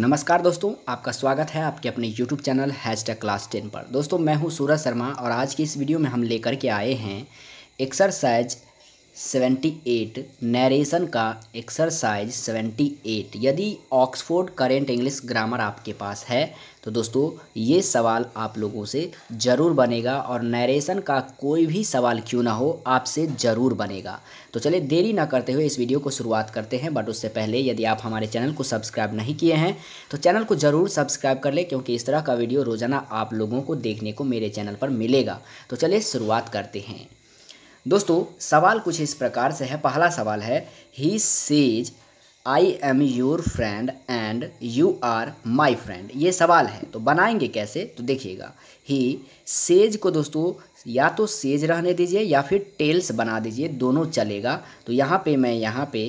नमस्कार दोस्तों आपका स्वागत है आपके अपने YouTube channel hashtag class ten पर दोस्तों मैं हूं सूरज शर्मा और आज की इस वीडियो में हम लेकर के आए हैं एक्सरसाइज सेवेंटी एट नरेशन का एक्सरसाइज सेवेंटी एट यदि ऑक्सफोर्ड करेंट इंग्लिश ग्रामर आपके पास है तो दोस्तों ये सवाल आप लोगों से ज़रूर बनेगा और नरेशन का कोई भी सवाल क्यों ना हो आपसे ज़रूर बनेगा तो चलिए देरी ना करते हुए इस वीडियो को शुरुआत करते हैं बट उससे पहले यदि आप हमारे चैनल को सब्सक्राइब नहीं किए हैं तो चैनल को ज़रूर सब्सक्राइब कर लें क्योंकि इस तरह का वीडियो रोज़ाना आप लोगों को देखने को मेरे चैनल पर मिलेगा तो चलिए शुरुआत करते हैं दोस्तों सवाल कुछ इस प्रकार से है पहला सवाल है he says I am your friend and you are my friend ये सवाल है तो बनाएंगे कैसे तो देखिएगा ही सेज को दोस्तों या तो सेज रहने दीजिए या फिर टेल्स बना दीजिए दोनों चलेगा तो यहाँ पे मैं यहाँ पे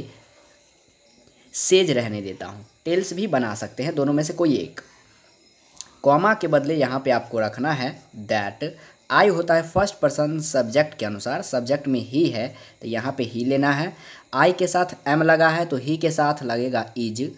सेज रहने देता हूँ टेल्स भी बना सकते हैं दोनों में से कोई एक कॉमा के बदले यहाँ पे आपको रखना है दैट आई होता है फर्स्ट पर्सन सब्जेक्ट के अनुसार सब्जेक्ट में ही है तो यहाँ पे ही लेना है आई के साथ एम लगा है तो ही के साथ लगेगा इज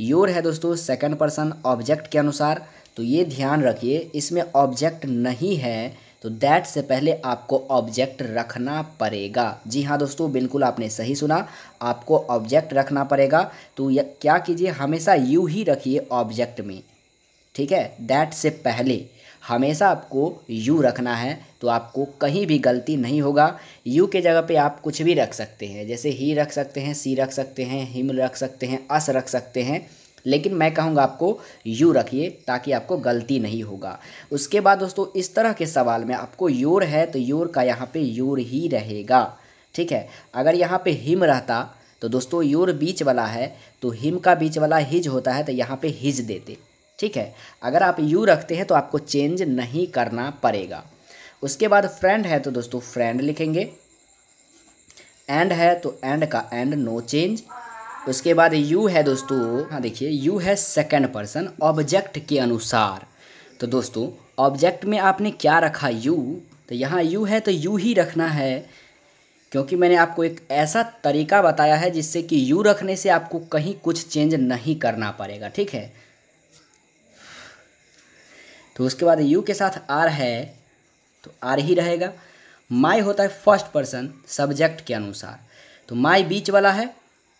योर है दोस्तों सेकंड पर्सन ऑब्जेक्ट के अनुसार तो ये ध्यान रखिए इसमें ऑब्जेक्ट नहीं है तो दैट से पहले आपको ऑब्जेक्ट रखना पड़ेगा जी हाँ दोस्तों बिल्कुल आपने सही सुना आपको ऑब्जेक्ट रखना पड़ेगा तो क्या कीजिए हमेशा यू ही रखिए ऑब्जेक्ट में ठीक है दैट से पहले हमेशा आपको यू रखना है तो आपको कहीं भी गलती नहीं होगा यू के जगह पे आप कुछ भी रख सकते हैं जैसे ही रख सकते हैं सी रख सकते हैं हिम रख सकते हैं अस रख सकते हैं लेकिन मैं कहूँगा आपको यू रखिए ताकि आपको गलती नहीं होगा उसके बाद दोस्तों इस तरह के सवाल में आपको योर है तो योर का यहाँ पर योर ही रहेगा ठीक है अगर यहाँ पर हिम रहता तो दोस्तों योर बीच वाला है तो हिम का बीच वाला हिज होता है तो यहाँ पे हिज देते ठीक है अगर आप यू रखते हैं तो आपको चेंज नहीं करना पड़ेगा उसके बाद फ्रेंड है तो दोस्तों फ्रेंड लिखेंगे एंड है तो एंड का एंड नो चेंज उसके बाद यू है दोस्तों हाँ देखिए यू है सेकंड पर्सन ऑब्जेक्ट के अनुसार तो दोस्तों ऑब्जेक्ट में आपने क्या रखा यू तो यहाँ यू है तो यू ही रखना है क्योंकि मैंने आपको एक ऐसा तरीका बताया है जिससे कि यू रखने से आपको कहीं कुछ चेंज नहीं करना पड़ेगा ठीक है तो उसके बाद यू के साथ आर है तो आर ही रहेगा माई होता है फर्स्ट पर्सन सब्जेक्ट के अनुसार तो माई बीच वाला है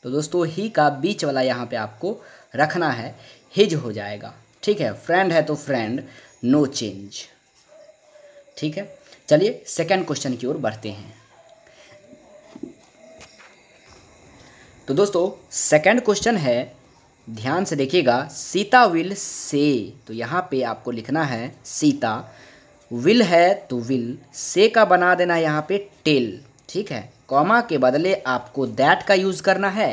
तो दोस्तों ही का बीच वाला यहाँ पे आपको रखना है हिज हो जाएगा ठीक है फ्रेंड है तो फ्रेंड नो चेंज ठीक है चलिए सेकेंड क्वेश्चन की ओर बढ़ते हैं तो दोस्तों सेकेंड क्वेश्चन है ध्यान से देखिएगा सीता विल से तो यहाँ पे आपको लिखना है सीता विल है तो विल से का बना देना है यहाँ पे टेल ठीक है कॉमा के बदले आपको दैट का यूज़ करना है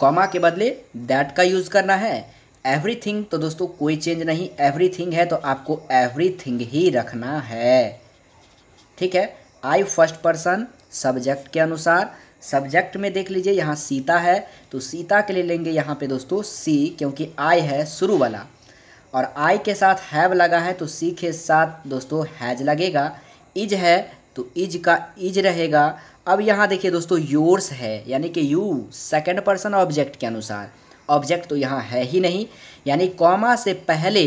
कॉमा के बदले दैट का यूज़ करना है एवरीथिंग तो दोस्तों कोई चेंज नहीं एवरीथिंग है तो आपको एवरीथिंग ही रखना है ठीक है आई फर्स्ट पर्सन सब्जेक्ट के अनुसार सब्जेक्ट में देख लीजिए यहाँ सीता है तो सीता के लिए लेंगे यहाँ पे दोस्तों सी क्योंकि आई है शुरू वाला और आई के साथ हैव लगा है तो सी के साथ दोस्तों हैज लगेगा इज है तो इज का इज रहेगा अब यहाँ देखिए दोस्तों योर्स है यानी कि यू सेकेंड पर्सन ऑब्जेक्ट के अनुसार ऑब्जेक्ट तो यहाँ है ही नहीं यानी कॉमा से पहले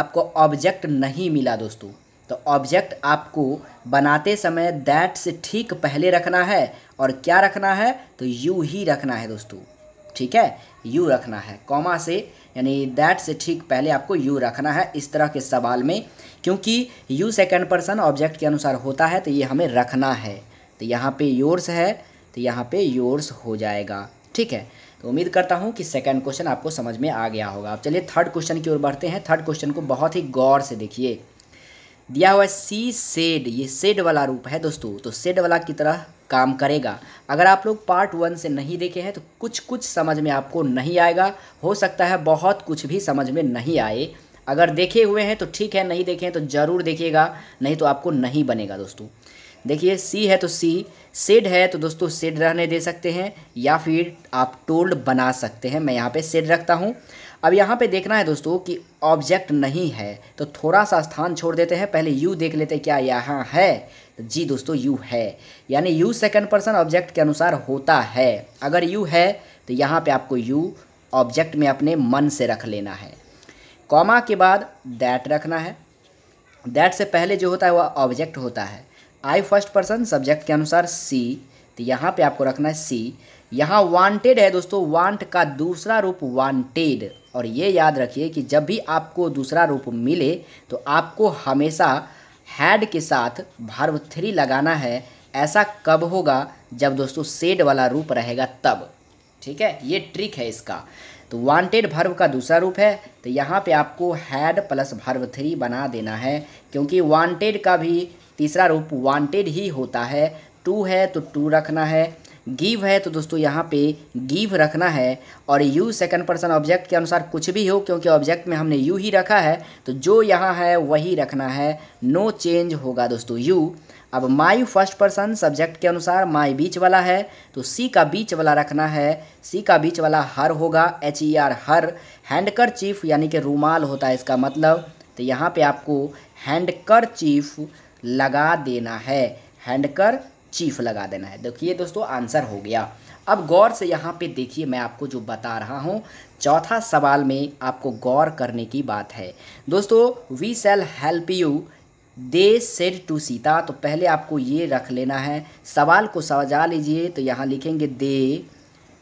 आपको ऑब्जेक्ट नहीं मिला दोस्तों तो ऑब्जेक्ट आपको बनाते समय दैट से ठीक पहले रखना है और क्या रखना है तो यू ही रखना है दोस्तों ठीक है यू रखना है कॉमा से यानी दैट से ठीक पहले आपको यू रखना है इस तरह के सवाल में क्योंकि यू सेकेंड पर्सन ऑब्जेक्ट के अनुसार होता है तो ये हमें रखना है तो यहाँ पे योर्स है तो यहाँ पे योर्स हो जाएगा ठीक है तो उम्मीद करता हूँ कि सेकेंड क्वेश्चन आपको समझ में आ गया होगा अब चलिए थर्ड क्वेश्चन की ओर बढ़ते हैं थर्ड क्वेश्चन को बहुत ही गौर से देखिए दिया हुआ है सी सेड ये सेड वाला रूप है दोस्तों तो सेड वाला की तरह काम करेगा अगर आप लोग पार्ट वन से नहीं देखे हैं तो कुछ कुछ समझ में आपको नहीं आएगा हो सकता है बहुत कुछ भी समझ में नहीं आए अगर देखे हुए हैं तो ठीक है नहीं देखे हैं तो ज़रूर देखिएगा नहीं तो आपको नहीं बनेगा दोस्तों देखिए सी है तो सी सेड है तो दोस्तों सेड रहने दे सकते हैं या फिर आप टोल्ड बना सकते हैं मैं यहाँ पे सेड रखता हूँ अब यहाँ पे देखना है दोस्तों कि ऑब्जेक्ट नहीं है तो थोड़ा सा स्थान छोड़ देते हैं पहले यू देख लेते हैं क्या यहाँ है जी दोस्तों यू है यानी यू सेकंड पर्सन ऑब्जेक्ट के अनुसार होता है अगर यू है तो यहाँ पे आपको यू ऑब्जेक्ट में अपने मन से रख लेना है कॉमा के बाद दैट रखना है दैट से पहले जो होता है वह ऑब्जेक्ट होता है आई फर्स्ट पर्सन सब्जेक्ट के अनुसार सी तो यहाँ पे आपको रखना है सी यहाँ वांटेड है दोस्तों वांट का दूसरा रूप वांटेड और ये याद रखिए कि जब भी आपको दूसरा रूप मिले तो आपको हमेशा हैड के साथ भार्व थ्री लगाना है ऐसा कब होगा जब दोस्तों सेड वाला रूप रहेगा तब ठीक है ये ट्रिक है इसका तो वांटेड भर्व का दूसरा रूप है तो यहाँ पे आपको हैड प्लस भर्व थ्री बना देना है क्योंकि वांटेड का भी तीसरा रूप वांटेड ही होता है टू है तो टू रखना है गिव है तो दोस्तों यहाँ पे गिव रखना है और यू सेकंड पर्सन ऑब्जेक्ट के अनुसार कुछ भी हो क्योंकि ऑब्जेक्ट में हमने यू ही रखा है तो जो यहाँ है वही रखना है नो चेंज होगा दोस्तों यू अब माई फर्स्ट पर्सन सब्जेक्ट के अनुसार माई बीच वाला है तो सी का बीच वाला रखना है सी का बीच वाला हर होगा H E R her handkerchief यानी कि रूमाल होता है इसका मतलब तो यहाँ पे आपको हैंडकर चीफ लगा देना है हैंडकर चीफ लगा देना है देखिए दोस्तों आंसर हो गया अब गौर से यहाँ पे देखिए मैं आपको जो बता रहा हूँ चौथा सवाल में आपको गौर करने की बात है दोस्तों we shall help you they said to Sita तो पहले आपको ये रख लेना है सवाल को सजा लीजिए तो यहाँ लिखेंगे दे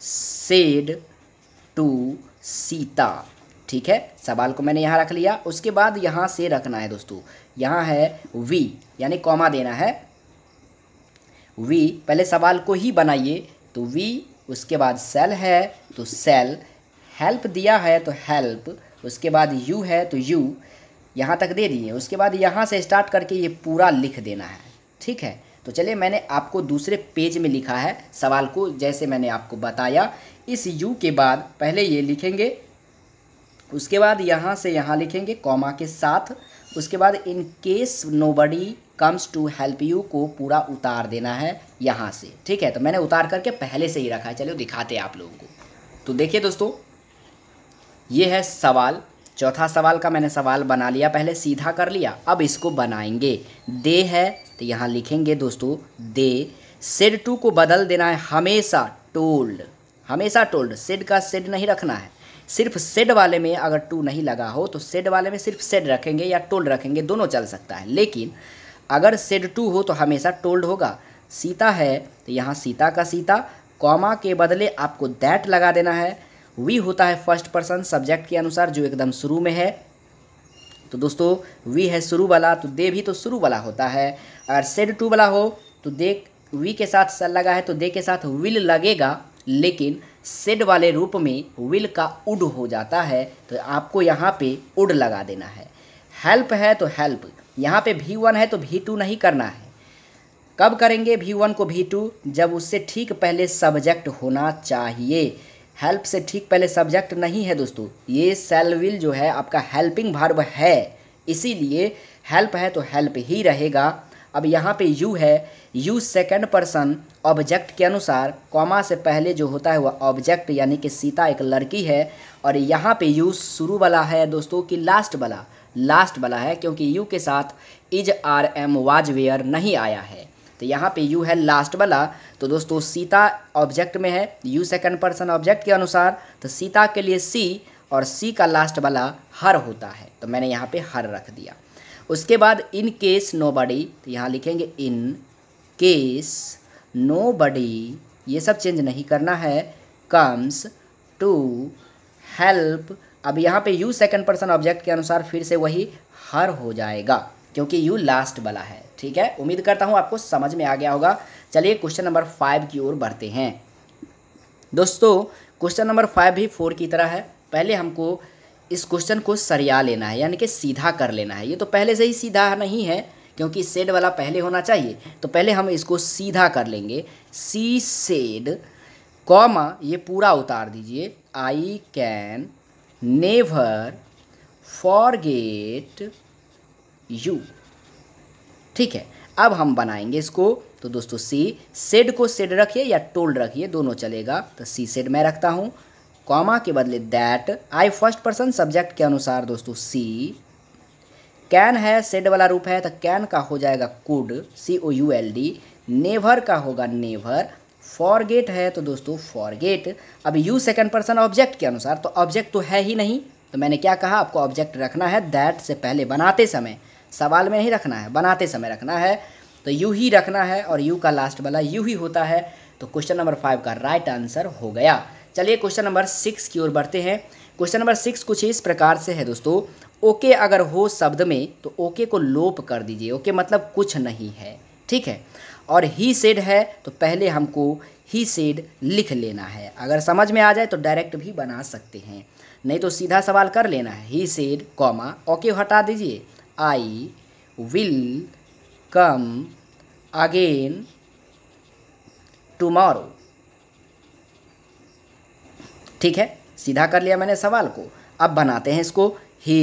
सेड टू सीता ठीक है सवाल को मैंने यहाँ रख लिया उसके बाद यहाँ से रखना है दोस्तों यहाँ है वी यानी कॉमा देना है वी पहले सवाल को ही बनाइए तो वी उसके बाद सेल है तो सेल हेल्प दिया है तो हेल्प उसके बाद यू है तो यू यहाँ तक दे दिए उसके बाद यहाँ से स्टार्ट करके ये पूरा लिख देना है ठीक है तो चलिए मैंने आपको दूसरे पेज में लिखा है सवाल को जैसे मैंने आपको बताया इस यू के बाद पहले ये लिखेंगे उसके बाद यहाँ से यहाँ लिखेंगे कॉमा के साथ उसके बाद in case nobody comes to help you को पूरा उतार देना है यहाँ से ठीक है तो मैंने उतार करके पहले से ही रखा है चलो दिखाते हैं आप लोगों को तो देखिए दोस्तों ये है सवाल चौथा सवाल का मैंने सवाल बना लिया पहले सीधा कर लिया अब इसको बनाएंगे दे है तो यहाँ लिखेंगे दोस्तों दे सेड टू को बदल देना है हमेशा टोल्ड हमेशा टोल्ड सेड का सेड नहीं रखना है सिर्फ सेड वाले में अगर टू नहीं लगा हो तो सेड वाले में सिर्फ सेड रखेंगे या टोल्ड रखेंगे दोनों चल सकता है लेकिन अगर सेड टू हो तो हमेशा टोल्ड होगा सीता है तो यहाँ सीता का सीता कॉमा के बदले आपको दैट लगा देना है वी होता है फर्स्ट पर्सन सब्जेक्ट के अनुसार जो एकदम शुरू में है तो दोस्तों वी है शुरू वाला तो दे भी तो शुरू वाला होता है अगर सेड टू वाला हो तो दे वी के साथ सल लगा है तो दे के साथ विल लगेगा लेकिन सेड वाले रूप में विल का उड हो जाता है तो आपको यहाँ पे उड लगा देना है हेल्प है तो हेल्प यहाँ पे भी वन है तो भी टू नहीं करना है कब करेंगे भी वन को भी टू जब उससे ठीक पहले सब्जेक्ट होना चाहिए हेल्प से ठीक पहले सब्जेक्ट नहीं है दोस्तों ये सेलविल जो है आपका हेल्पिंग भार्व है इसीलिए हेल्प है तो हेल्प ही रहेगा अब यहाँ पे यू है यू सेकेंड पर्सन ऑब्जेक्ट के अनुसार कॉमा से पहले जो होता है वह ऑब्जेक्ट यानी कि सीता एक लड़की है और यहाँ पे यू शुरू वाला है दोस्तों कि लास्ट वाला लास्ट वाला है क्योंकि यू के साथ is are am was were नहीं आया है तो यहाँ पे यू है लास्ट वाला तो दोस्तों सीता ऑब्जेक्ट में है यू सेकंड पर्सन ऑब्जेक्ट के अनुसार तो सीता के लिए सी और सी का लास्ट वाला हर होता है तो मैंने यहाँ पे हर रख दिया उसके बाद इन केस नो बडी तो यहाँ लिखेंगे इन केस नो बडी ये सब चेंज नहीं करना है कम्स टू हेल्प अब यहाँ पे यू सेकंड पर्सन ऑब्जेक्ट के अनुसार फिर से वही हर हो जाएगा क्योंकि यू लास्ट वाला है ठीक है उम्मीद करता हूँ आपको समझ में आ गया होगा चलिए क्वेश्चन नंबर फाइव की ओर बढ़ते हैं दोस्तों क्वेश्चन नंबर फाइव भी फोर की तरह है पहले हमको इस क्वेश्चन को सरिया लेना है यानी कि सीधा कर लेना है ये तो पहले से ही सीधा नहीं है क्योंकि सेड वाला पहले होना चाहिए तो पहले हम इसको सीधा कर लेंगे सी सेड कॉमा ये पूरा उतार दीजिए I can never forget you ठीक है अब हम बनाएंगे इसको तो दोस्तों सी सेड को सेड रखिए या टोल्ड रखिए दोनों चलेगा तो सी सेड मैं रखता हूँ कॉमा के बदले that I first person subject के अनुसार दोस्तों सी कैन है सेड वाला रूप है तो कैन का हो जाएगा could C O U L D never का होगा नेवर फॉरगेट है तो दोस्तों फॉरगेट अब यू सेकंड पर्सन ऑब्जेक्ट के अनुसार तो ऑब्जेक्ट तो है ही नहीं तो मैंने क्या कहा आपको ऑब्जेक्ट रखना है दैट से पहले बनाते समय सवाल में नहीं रखना है बनाते समय रखना है तो यू ही रखना है और यू का लास्ट वाला यू ही होता है तो क्वेश्चन नंबर फाइव का राइट आंसर हो गया चलिए क्वेश्चन नंबर सिक्स की ओर बढ़ते हैं क्वेश्चन नंबर सिक्स कुछ इस प्रकार से है दोस्तों ओके अगर हो शब्द में तो ओके को लोप कर दीजिए ओके मतलब कुछ नहीं है ठीक है और ही सेड है तो पहले हमको ही सेड लिख लेना है अगर समझ में आ जाए तो डायरेक्ट भी बना सकते हैं नहीं तो सीधा सवाल कर लेना है ही सेड कॉमा ओके हटा दीजिए I will come again tomorrow ठीक है सीधा कर लिया मैंने सवाल को अब बनाते हैं इसको ही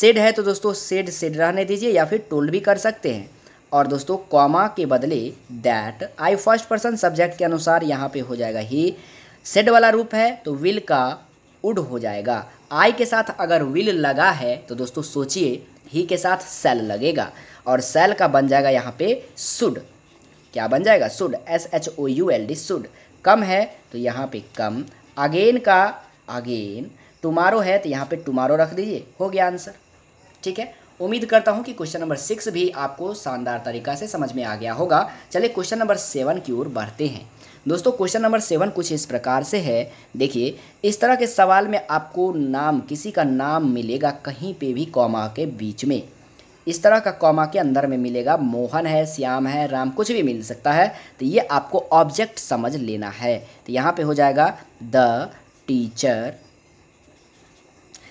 सेड है तो दोस्तों सेड सेड रहने दीजिए या फिर टोल भी कर सकते हैं और दोस्तों कॉमा के बदले that I first person subject के अनुसार यहाँ पे हो जाएगा ही सेड वाला रूप है तो विल का उड हो जाएगा आई के साथ अगर विल लगा है तो दोस्तों सोचिए ही के साथ सेल लगेगा और सेल का बन जाएगा यहाँ पे सुड क्या बन जाएगा should S H O U L D should come है तो यहाँ पे कम अगेन का अगेन टुमारो है तो यहाँ पे टुमारो रख दीजिए हो गया आंसर ठीक है उम्मीद करता हूँ कि क्वेश्चन नंबर सिक्स भी आपको शानदार तरीका से समझ में आ गया होगा चलिए क्वेश्चन नंबर सेवन की ओर बढ़ते हैं दोस्तों क्वेश्चन नंबर सेवन कुछ इस प्रकार से है देखिए इस तरह के सवाल में आपको नाम किसी का नाम मिलेगा कहीं पे भी कौमा के बीच में इस तरह का कौमा के अंदर में मिलेगा मोहन है श्याम है राम कुछ भी मिल सकता है तो ये आपको ऑब्जेक्ट समझ लेना है तो यहाँ पर हो जाएगा द टीचर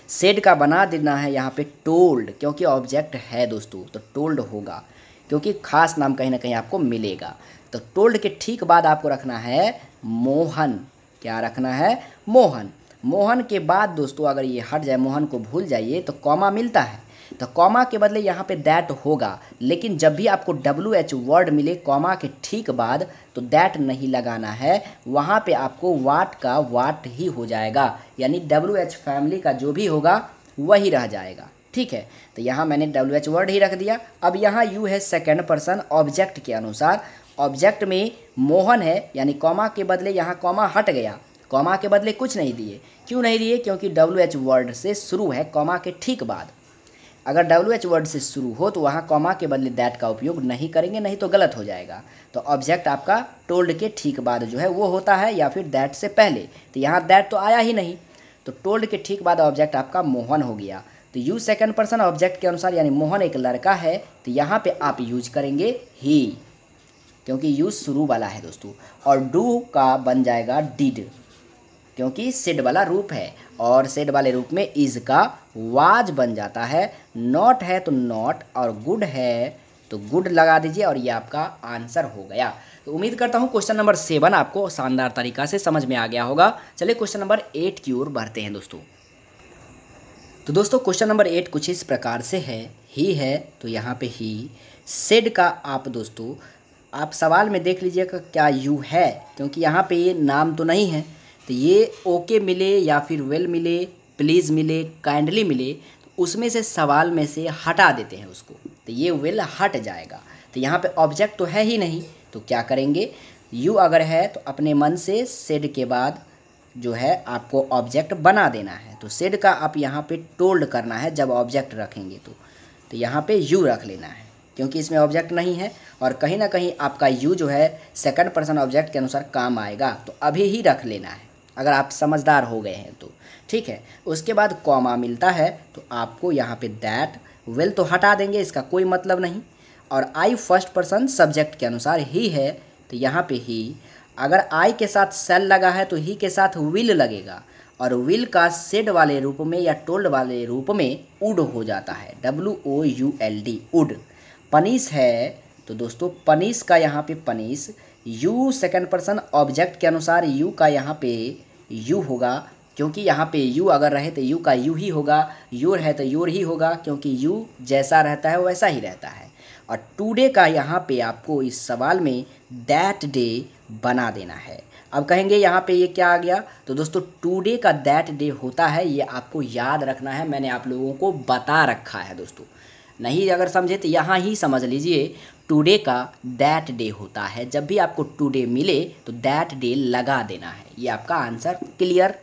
सेड का बना देना है यहाँ पे टोल्ड क्योंकि ऑब्जेक्ट है दोस्तों तो टोल्ड होगा क्योंकि खास नाम कहीं ना कहीं आपको मिलेगा तो टोल्ड के ठीक बाद आपको रखना है मोहन क्या रखना है मोहन मोहन के बाद दोस्तों अगर ये हट जाए मोहन को भूल जाइए तो कॉमा मिलता है तो कॉमा के बदले यहाँ पे दैट होगा लेकिन जब भी आपको डब्ल्यू एच वर्ड मिले कॉमा के ठीक बाद तो दैट नहीं लगाना है वहाँ पे आपको वाट का वाट ही हो जाएगा यानी डब्ल्यू एच फैमिली का जो भी होगा वही रह जाएगा ठीक है तो यहाँ मैंने डब्ल्यू एच वर्ड ही रख दिया अब यहाँ यू है सेकेंड पर्सन ऑब्जेक्ट के अनुसार ऑब्जेक्ट में मोहन है यानी कॉमा के बदले यहाँ कॉमा हट गया कॉमा के बदले कुछ नहीं दिए क्यों नहीं दिए क्योंकि डब्ल्यू एच वर्ड से शुरू है कॉमा के ठीक बाद अगर डब्ल्यू एच वर्ड से शुरू हो तो वहाँ कॉमा के बदले दैट का उपयोग नहीं करेंगे नहीं तो गलत हो जाएगा तो ऑब्जेक्ट आपका टोल्ड के ठीक बाद जो है वो होता है या फिर दैट से पहले तो यहाँ दैट तो आया ही नहीं तो टोल्ड के ठीक बाद ऑब्जेक्ट आपका मोहन हो गया तो यू सेकेंड पर्सन ऑब्जेक्ट के अनुसार यानी मोहन एक लड़का है तो यहाँ पर आप यूज करेंगे ही क्योंकि यूज शुरू वाला है दोस्तों और डू का बन जाएगा डिड क्योंकि सेड वाला रूप है और सेड वाले रूप में इज का वाज बन जाता है नॉट है तो नॉट और गुड है तो गुड लगा दीजिए और ये आपका आंसर हो गया तो उम्मीद करता हूँ क्वेश्चन नंबर सेवन आपको शानदार तरीका से समझ में आ गया होगा चलिए क्वेश्चन नंबर एट की ओर बढ़ते हैं दोस्तों तो दोस्तों क्वेश्चन नंबर एट कुछ इस प्रकार से है ही है तो यहाँ पे ही सेड का आप दोस्तों आप सवाल में देख लीजिएगा क्या यू है क्योंकि यहाँ पे ये नाम तो नहीं है तो ये ओके मिले या फिर वेल मिले प्लीज़ मिले काइंडली मिले उसमें से सवाल में से हटा देते हैं उसको तो ये वेल हट जाएगा तो यहाँ पे ऑब्जेक्ट तो है ही नहीं तो क्या करेंगे यू अगर है तो अपने मन से सेड के बाद जो है आपको ऑब्जेक्ट बना देना है तो सेड का आप यहाँ पे टोल्ड करना है जब ऑब्जेक्ट रखेंगे तो तो यहाँ पे यू रख लेना है क्योंकि इसमें ऑब्जेक्ट नहीं है और कहीं ना कहीं आपका यू जो है सेकंड पर्सन ऑब्जेक्ट के अनुसार काम आएगा तो अभी ही रख लेना है अगर आप समझदार हो गए हैं तो ठीक है उसके बाद कॉमा मिलता है तो आपको यहाँ पे दैट वेल तो हटा देंगे इसका कोई मतलब नहीं और आई फर्स्ट पर्सन सब्जेक्ट के अनुसार ही है तो यहाँ पे ही अगर आई के साथ सेल लगा है तो ही के साथ विल लगेगा और विल का सेड वाले रूप में या टोल्ड वाले रूप में उड हो जाता है W O U L D would punish है तो दोस्तों पनीस का यहाँ पे punish you second person object के अनुसार यू का यहाँ पे यू होगा क्योंकि यहाँ पे यू अगर रहे तो यू का यू ही होगा यू रहे तो यूर ही होगा क्योंकि यू जैसा रहता है वैसा ही रहता है और टूडे का यहाँ पे आपको इस सवाल में दैट डे बना देना है अब कहेंगे यहाँ पे ये क्या आ गया तो दोस्तों टूडे का दैट डे होता है ये आपको याद रखना है मैंने आप लोगों को बता रखा है दोस्तों नहीं अगर समझे तो यहाँ ही समझ लीजिए टुडे का दैट डे होता है जब भी आपको टुडे मिले तो दैट डे लगा देना है ये आपका आंसर क्लियर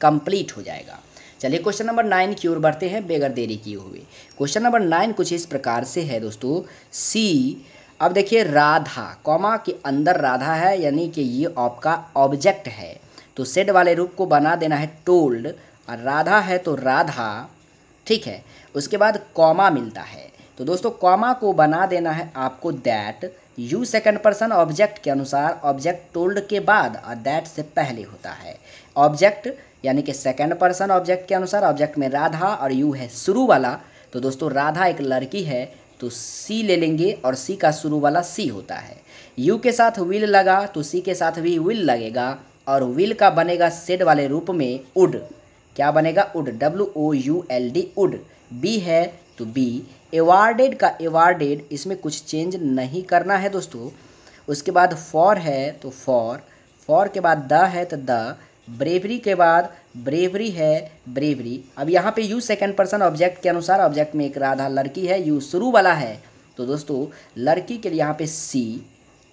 कंप्लीट हो जाएगा चलिए क्वेश्चन नंबर नाइन की ओर बढ़ते हैं बेगर देरी किए हुए क्वेश्चन नंबर नाइन कुछ इस प्रकार से है दोस्तों सी अब देखिए राधा कॉमा के अंदर राधा है यानी कि ये आपका ऑब्जेक्ट है तो सेड वाले रूप को बना देना है टोल्ड और राधा है तो राधा ठीक है उसके बाद कॉमा मिलता है तो दोस्तों कॉमा को बना देना है आपको that you second person object के अनुसार ऑब्जेक्ट टोल्ड के बाद और दैट से पहले होता है ऑब्जेक्ट यानी कि सेकंड पर्सन ऑब्जेक्ट के अनुसार ऑब्जेक्ट में राधा और यू है शुरू वाला तो दोस्तों राधा एक लड़की है तो सी ले लेंगे और सी का शुरू वाला सी होता है यू के साथ विल लगा तो सी के साथ भी विल लगेगा और विल का बनेगा सेड वाले रूप में उड क्या बनेगा would W O U L D would be है तो बी एवार्डेड का एवार्डेड इसमें कुछ चेंज नहीं करना है दोस्तों उसके बाद फॉर है तो फॉर फॉर के बाद द है तो द ब्रेवरी के बाद ब्रेवरी है ब्रेवरी अब यहाँ पे यू सेकंड पर्सन ऑब्जेक्ट के अनुसार ऑब्जेक्ट में एक राधा लड़की है यू शुरू वाला है तो दोस्तों लड़की के लिए यहाँ पे सी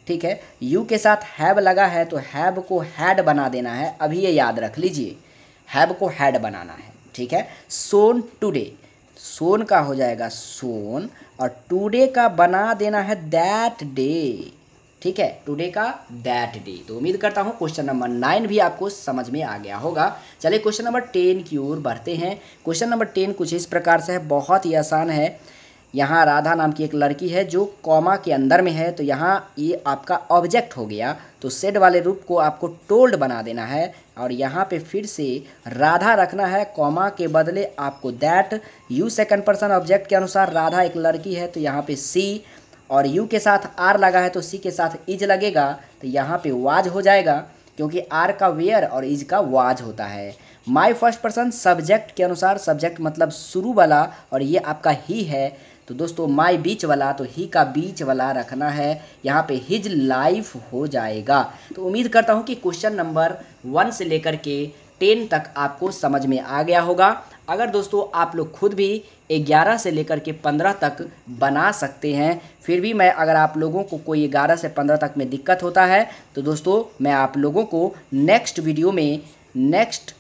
ठीक है यू के साथ हैव लगा है तो हैव को हैड बना देना है अभी ये याद रख लीजिए हैव को हैड बनाना है ठीक है सोन टूडे सोन का हो जाएगा सोन और टुडे का बना देना है दैट डे ठीक है टुडे का दैट डे तो उम्मीद करता हूँ क्वेश्चन नंबर नाइन भी आपको समझ में आ गया होगा चलिए क्वेश्चन नंबर टेन की ओर बढ़ते हैं क्वेश्चन नंबर टेन कुछ इस प्रकार से है बहुत ही आसान है यहाँ राधा नाम की एक लड़की है जो कॉमा के अंदर में है तो यहाँ ये आपका ऑब्जेक्ट हो गया तो सेड वाले रूप को आपको टोल्ड बना देना है और यहाँ पे फिर से राधा रखना है कॉमा के बदले आपको that you second person object के अनुसार राधा एक लड़की है तो यहाँ पे सी और यू के साथ आर लगा है तो सी के साथ इज लगेगा तो यहाँ पे वाज हो जाएगा क्योंकि आर का वेयर और इज का वाज होता है माई फर्स्ट पर्सन सब्जेक्ट के अनुसार सब्जेक्ट मतलब शुरू वाला और ये आपका ही है तो दोस्तों माई बीच वाला तो ही का बीच वाला रखना है यहाँ पे हिज लाइफ हो जाएगा तो उम्मीद करता हूँ कि क्वेश्चन नंबर वन से लेकर के टेन तक आपको समझ में आ गया होगा अगर दोस्तों आप लोग खुद भी 11 से लेकर के 15 तक बना सकते हैं फिर भी मैं अगर आप लोगों को कोई 11 से 15 तक में दिक्कत होता है तो दोस्तों मैं आप लोगों को नेक्स्ट वीडियो में नेक्स्ट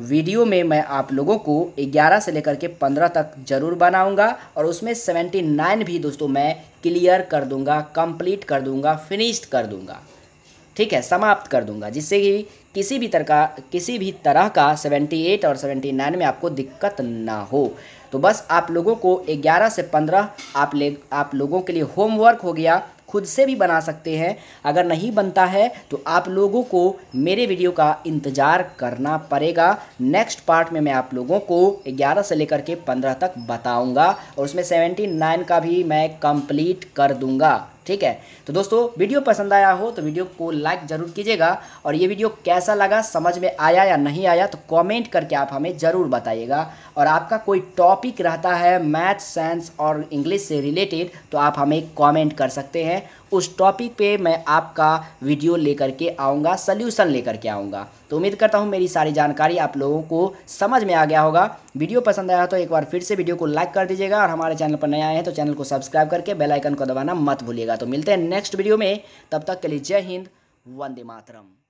वीडियो में मैं आप लोगों को 11 से लेकर के 15 तक ज़रूर बनाऊंगा और उसमें 79 भी दोस्तों मैं क्लियर कर दूंगा कंप्लीट कर दूंगा फिनिश्ड कर दूंगा ठीक है समाप्त कर दूंगा जिससे कि किसी भी तरह का किसी भी तरह का 78 और 79 में आपको दिक्कत ना हो तो बस आप लोगों को 11 से 15 आप ले आप लोगों के लिए होमवर्क हो गया खुद से भी बना सकते हैं अगर नहीं बनता है तो आप लोगों को मेरे वीडियो का इंतज़ार करना पड़ेगा नेक्स्ट पार्ट में मैं आप लोगों को 11 से लेकर के 15 तक बताऊंगा और उसमें 79 का भी मैं कंप्लीट कर दूंगा ठीक है तो दोस्तों वीडियो पसंद आया हो तो वीडियो को लाइक ज़रूर कीजिएगा और ये वीडियो कैसा लगा समझ में आया या नहीं आया तो कमेंट करके आप हमें ज़रूर बताइएगा और आपका कोई टॉपिक रहता है मैथ साइंस और इंग्लिश से रिलेटेड तो आप हमें कमेंट कर सकते हैं उस टॉपिक पे मैं आपका वीडियो लेकर के आऊँगा सल्यूशन लेकर के आऊँगा तो उम्मीद करता हूँ मेरी सारी जानकारी आप लोगों को समझ में आ गया होगा वीडियो पसंद आया तो एक बार फिर से वीडियो को लाइक कर दीजिएगा और हमारे चैनल पर नए आए हैं तो चैनल को सब्सक्राइब करके बेलाइकन को दबाना मत भूलिएगा तो मिलते हैं नेक्स्ट वीडियो में तब तक के लिए जय हिंद वंदे मातरम